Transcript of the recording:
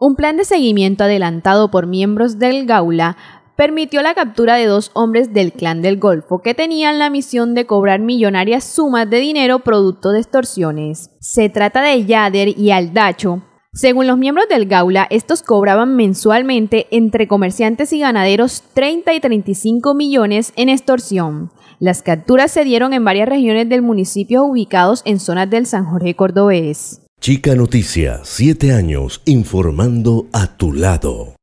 Un plan de seguimiento adelantado por miembros del Gaula permitió la captura de dos hombres del clan del Golfo que tenían la misión de cobrar millonarias sumas de dinero producto de extorsiones. Se trata de Yader y Aldacho. Según los miembros del Gaula, estos cobraban mensualmente entre comerciantes y ganaderos 30 y 35 millones en extorsión. Las capturas se dieron en varias regiones del municipio ubicados en zonas del San Jorge Cordobés. Chica Noticia, 7 años informando a tu lado.